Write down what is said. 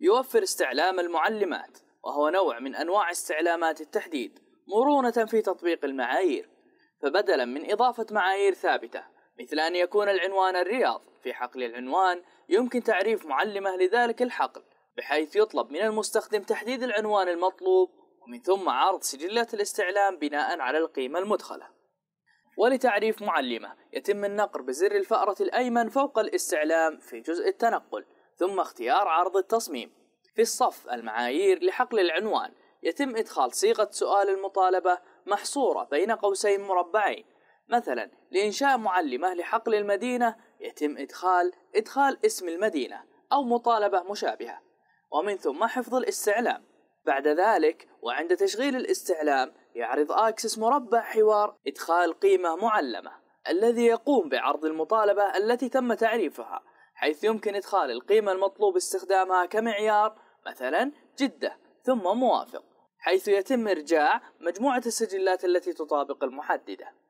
يوفر استعلام المعلمات وهو نوع من أنواع استعلامات التحديد مرونة في تطبيق المعايير فبدلا من إضافة معايير ثابتة مثل أن يكون العنوان الرياض في حقل العنوان يمكن تعريف معلمة لذلك الحقل بحيث يطلب من المستخدم تحديد العنوان المطلوب ومن ثم عرض سجلات الاستعلام بناء على القيمة المدخلة ولتعريف معلمة يتم النقر بزر الفأرة الأيمن فوق الاستعلام في جزء التنقل ثم اختيار عرض التصميم في الصف المعايير لحقل العنوان يتم إدخال صيغة سؤال المطالبة محصورة بين قوسين مربعين مثلا لإنشاء معلمة لحقل المدينة يتم إدخال إدخال اسم المدينة أو مطالبة مشابهة ومن ثم حفظ الاستعلام بعد ذلك وعند تشغيل الاستعلام يعرض أكسس مربع حوار إدخال قيمة معلمة الذي يقوم بعرض المطالبة التي تم تعريفها حيث يمكن إدخال القيمة المطلوب استخدامها كمعيار مثلا جدة ثم موافق حيث يتم إرجاع مجموعة السجلات التي تطابق المحددة